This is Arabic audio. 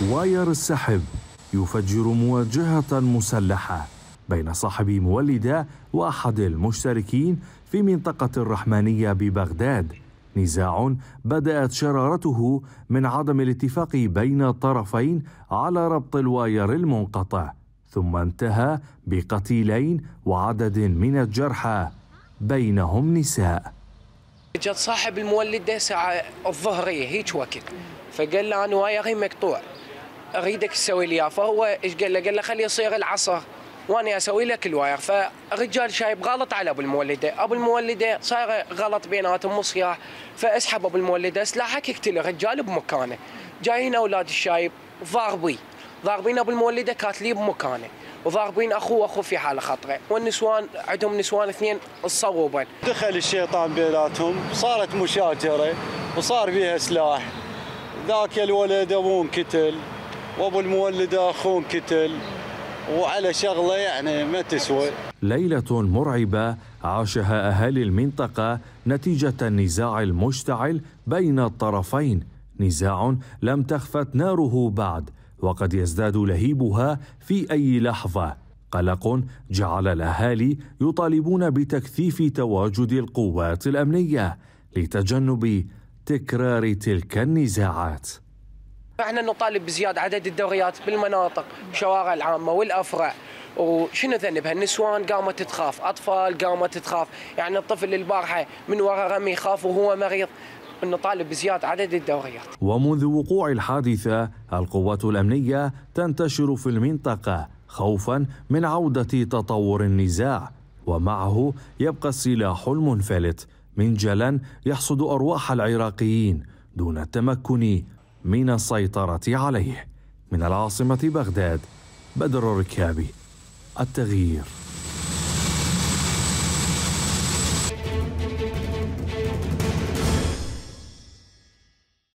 واير السحب يفجر مواجهة مسلحة بين صاحب مولدة وأحد المشتركين في منطقة الرحمانية ببغداد نزاع بدأت شرارته من عدم الاتفاق بين الطرفين على ربط الواير المنقطع ثم انتهى بقتيلين وعدد من الجرحى بينهم نساء جت صاحب المولدة ساعة الظهرية هيك وقت فقال له أنا وايري مقطوع اريدك تسوي لي اياه فهو ايش قال له؟ قال له خليه يصير العصر وانا اسوي لك الواير فالرجال شايب غلط على ابو المولده، ابو المولده صاير غلط بيناتهم مصياح فاسحب ابو المولده سلاحك اقتل الرجال بمكانه. جايين اولاد الشايب ضاربي ضاربين ابو المولده كاتلي بمكانه وضاربين اخوه واخوه في حاله خطره والنسوان عندهم نسوان اثنين صوبا دخل الشيطان بيناتهم صارت مشاجره وصار بيها سلاح ذاك الولد ابوه انقتل وابو المولده اخوه قتل وعلى شغله يعني ما تسوى ليله مرعبه عاشها اهالي المنطقه نتيجه النزاع المشتعل بين الطرفين نزاع لم تخفت ناره بعد وقد يزداد لهيبها في اي لحظه قلق جعل الاهالي يطالبون بتكثيف تواجد القوات الامنيه لتجنب تكرار تلك النزاعات احنا نطالب بزياده عدد الدوريات بالمناطق الشوارع العامه والافرع وشنو ذنبها النسوان قامت تخاف اطفال قامت تخاف يعني الطفل البارحه من وراء رمي يخاف وهو مريض نطالب بزيادة عدد الدوريات ومنذ وقوع الحادثة القوات الأمنية تنتشر في المنطقة خوفا من عودة تطور النزاع ومعه يبقى السلاح المنفلت منجلا يحصد أرواح العراقيين دون التمكن من السيطرة عليه من العاصمة بغداد بدر الركابي التغيير